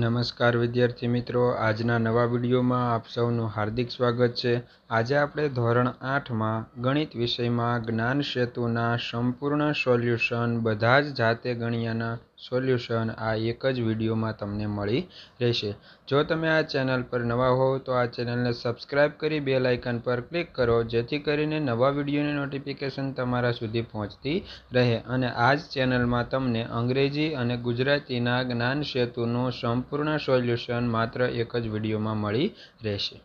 નમસ્કાર વિદ્યાર્થી મિત્રો આજના નવા વિડીયોમાં આપ સૌનું હાર્દિક સ્વાગત છે આજે આપણે ધોરણ આઠમાં ગણિત વિષયમાં જ્ઞાન સેતુના સંપૂર્ણ સોલ્યુશન બધા જ જાતે ગણ્યાના સોલ્યુશન આ એક જ વિડીયોમાં તમને મળી રહેશે જો તમે આ ચેનલ પર નવા હોવ તો આ ચેનલને સબસ્ક્રાઈબ કરી બે લાઇકન પર ક્લિક કરો જેથી કરીને નવા વિડીયોની નોટિફિકેશન તમારા સુધી પહોંચતી રહે અને આ જ ચેનલમાં તમને અંગ્રેજી અને ગુજરાતીના જ્ઞાન સેતુનું સંપૂર્ણ સોલ્યુશન માત્ર એક જ વિડીયોમાં મળી રહેશે